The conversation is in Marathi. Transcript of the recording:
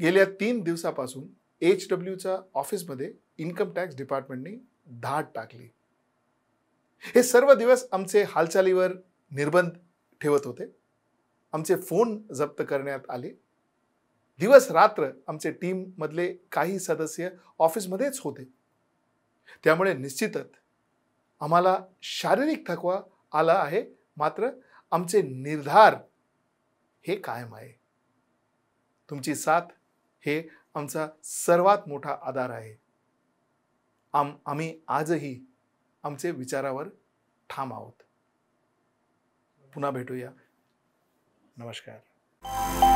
गेल्या तीन दिवसापासून एच डब्ल्यूच्या ऑफिसमध्ये इन्कम टॅक्स डिपार्टमेंटने धाड टाकली हे सर्व दिवस आमचे हालचालीवर निर्बंध ठेवत होते आमचे फोन जप्त करण्यात आले दिवस रात्र आमचे टीममधले काही सदस्य ऑफिसमध्येच होते त्यामुळे निश्चितच आम्हाला शारीरिक थकवा आला आहे मात्र आमचे निर्धार हे कायम आहे तुमची साथ हे आमचा सर्वात मोठा आधार आहे आम आम्ही आजही आमचे विचारावर ठाम आहोत पुन्हा भेटूया नमस्कार